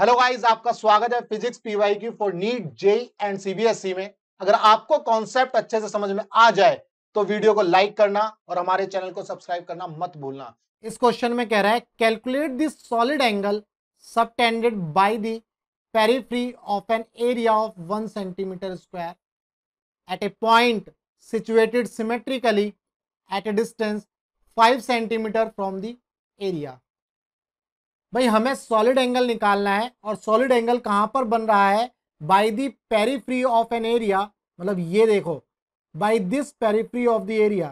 hello guys आपका स्वागत है physics PY Q for NEET JEE and CBSE में अगर आपको कॉन्सेप्ट अच्छे से समझ में आ जाए तो वीडियो को लाइक करना और हमारे चैनल को सब्सक्राइब करना मत भूलना इस क्वेश्चन में कह रहा है calculate this solid angle subtended by the periphery of an area of one centimetre square at a point situated symmetrically at a distance five centimetre from the area भाई हमें सॉलिड एंगल निकालना है और solid angle कहाँ पर बन रहा है by the periphery of an area मतलब ये देखो by this periphery of the area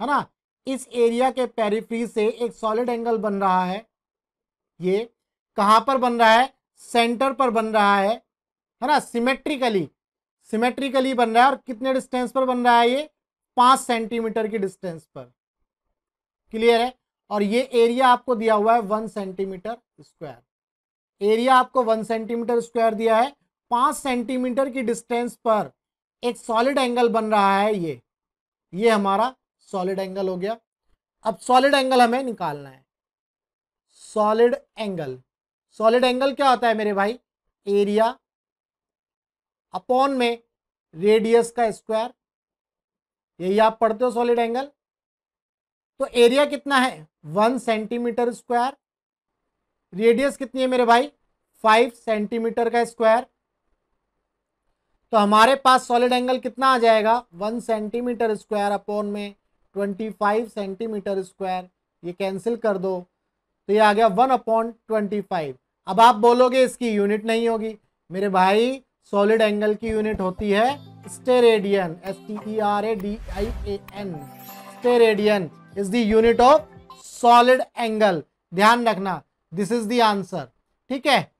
है ना इस एरिया के पेरीफ्री से एक सॉलिड एंगल बन रहा है ये कहाँ पर बन रहा है सेंटर पर बन रहा है है ना सिमेट्रिकली सिमेट्रिकली बन रहा है और कितने डिस्टेंस पर बन रहा है ये पाँच सेंटीमीटर की डिस्टेंस पर क्लियर है और ये एरिया आपको दिया हुआ है वन सेंटीमीटर स्क्वायर एरिया आपको वन सेंटीमीटर स्क्वायर दिया है पांच सेंटीमीटर की डिस्टेंस पर एक सॉलिड एंगल बन रहा है ये ये हमारा सॉलिड एंगल हो गया अब सॉलिड एंगल हमें निकालना है सॉलिड एंगल सॉलिड एंगल क्या होता है मेरे भाई एरिया अपॉन में रेडियस का स्क्वायर यही आप पढ़ते हो सॉलिड एंगल तो एरिया कितना है वन सेंटीमीटर स्क्वायर रेडियस कितनी है मेरे भाई फाइव सेंटीमीटर का स्क्वायर तो हमारे पास सॉलिड एंगल कितना आ जाएगा वन सेंटीमीटर स्क्वायर अपॉन में ट्वेंटी फाइव सेंटीमीटर स्क्वायर ये कैंसिल कर दो तो ये आ गया वन अपॉन ट्वेंटी फाइव अब आप बोलोगे इसकी यूनिट नहीं होगी मेरे भाई सॉलिड एंगल की यूनिट होती है steradian S T R A D I A N steradian is the unit of solid angle ध्यान रखना दिस इज द आंसर ठीक है